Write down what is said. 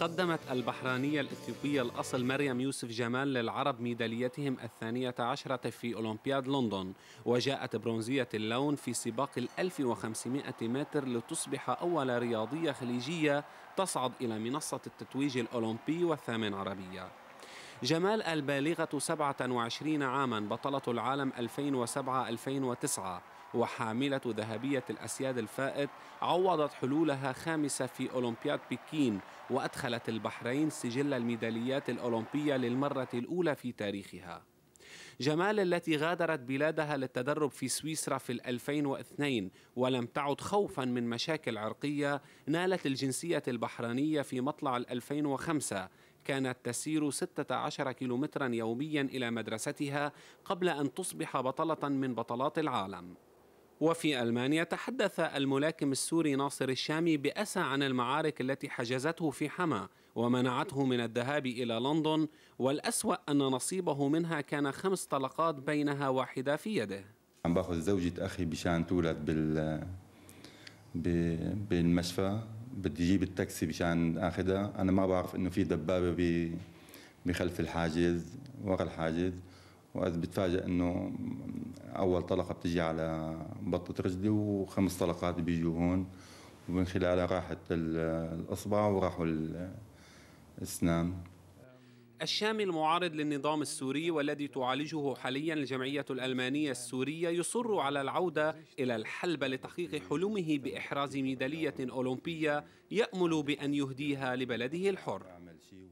قدمت البحرانية الإثيوبية الأصل مريم يوسف جمال للعرب ميداليتهم الثانية عشرة في أولمبياد لندن وجاءت برونزية اللون في سباق ال 1500 متر لتصبح أول رياضية خليجية تصعد إلى منصة التتويج الأولمبي والثامن عربية جمال البالغة 27 عاما بطلة العالم 2007-2009 وحاملة ذهبية الأسياد الفائت عوضت حلولها خامسة في أولمبياد بكين وأدخلت البحرين سجل الميداليات الأولمبية للمرة الأولى في تاريخها جمال التي غادرت بلادها للتدرب في سويسرا في 2002 ولم تعد خوفا من مشاكل عرقية نالت الجنسية البحرينية في مطلع 2005 كانت تسير 16 كيلومترا يوميا إلى مدرستها قبل أن تصبح بطلة من بطلات العالم وفي ألمانيا تحدث الملاكم السوري ناصر الشامي بأسى عن المعارك التي حجزته في حما ومنعته من الذهاب إلى لندن والأسوأ أن نصيبه منها كان خمس طلقات بينها واحدة في يده عم باخذ زوجة أخي بشان تولد بال بالمشفى بدي اجيب التاكسي مشان اخذها انا ما بعرف انه في دبابه بخلف الحاجز ورا الحاجز واذ بتفاجئ انه اول طلقه بتجي على بطه رجلي وخمس طلقات بيجوا هون ومن خلالها راحت الاصبع وراحوا الاسنان الشامي المعارض للنظام السوري والذي تعالجه حاليا الجمعية الألمانية السورية يصر على العودة إلى الحلبة لتحقيق حلمه بإحراز ميدالية أولمبية يأمل بأن يهديها لبلده الحر